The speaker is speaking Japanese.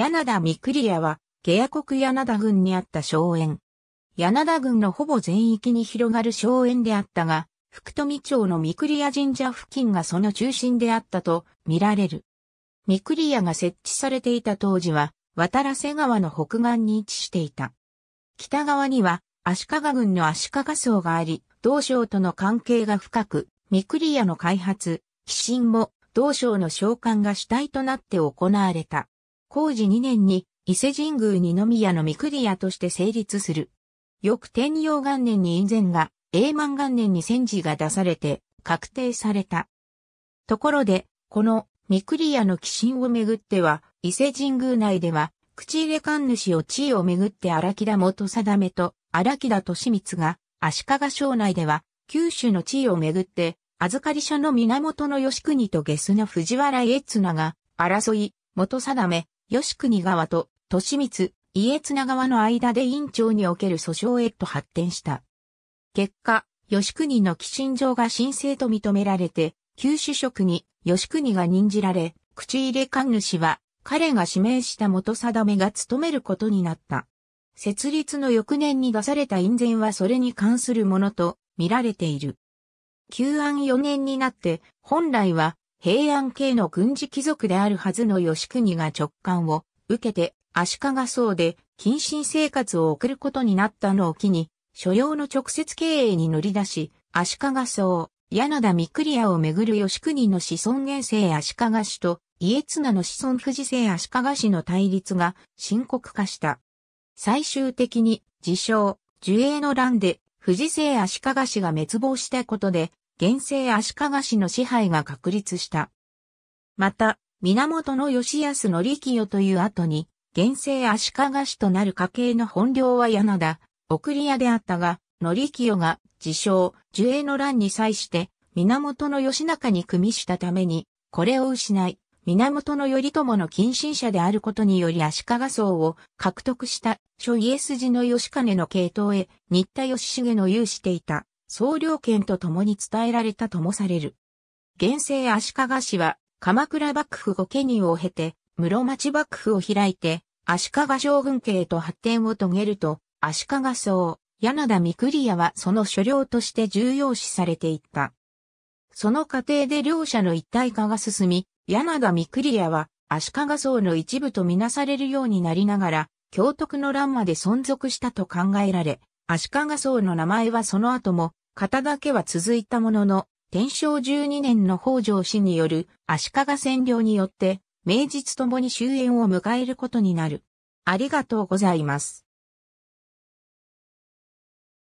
柳田三栗屋は、下野国柳田郡にあった荘園。柳田郡のほぼ全域に広がる荘園であったが、福富町の三栗屋神社付近がその中心であったと見られる。三栗屋が設置されていた当時は、渡瀬川の北岸に位置していた。北側には、足利郡の足利荘があり、同省との関係が深く、三栗屋の開発、寄進も同省の召喚が主体となって行われた。工事2年に伊勢神宮二宮の御栗屋として成立する。翌天陽元年に院前が、永満元年に戦時が出されて、確定された。ところで、この、御栗屋の寄進をめぐっては、伊勢神宮内では、口入れ官主を地位をめぐって荒木田元定めと荒木田利光が、足利省内では、九州の地位をめぐって、預かり所の源義国と下須の藤原越綱が、争い、元定め、吉国側と利光、家綱側の間で院長における訴訟へと発展した。結果、吉国の寄進状が申請と認められて、旧主職に吉国が任じられ、口入れ官主は彼が指名した元定めが務めることになった。設立の翌年に出された印税はそれに関するものと見られている。旧案4年になって、本来は平安系の軍事貴族であるはずの吉国が直感を受けて足利僧で謹慎生活を送ることになったのを機に、所要の直接経営に乗り出し、足利僧、柳田三栗屋をめぐる吉国の子孫現世足利氏と家綱の子孫富士姓足利氏の対立が深刻化した。最終的に自称、樹影の乱で富士姓足利氏が滅亡したことで、現世足利氏の支配が確立した。また、源義康の利清という後に、現世足利氏となる家系の本領は柳田、送り屋であったが、の利清が自称、樹栄の乱に際して、源義仲に組みしたために、これを失い、源頼朝の近親者であることにより足利僧を獲得した諸家筋の義兼の系統へ新田義重の有していた。総領権と共に伝えられたともされる。現世足利氏は、鎌倉幕府御家人を経て、室町幕府を開いて、足利将軍家へと発展を遂げると、足利僧、柳田三栗屋はその所領として重要視されていった。その過程で両者の一体化が進み、柳田三栗屋は足利僧の一部とみなされるようになりながら、教徳の乱まで存続したと考えられ、足利荘の名前はその後も、片だけは続いたものの、天正12年の北条氏による足利占領によって、名実ともに終焉を迎えることになる。ありがとうございます。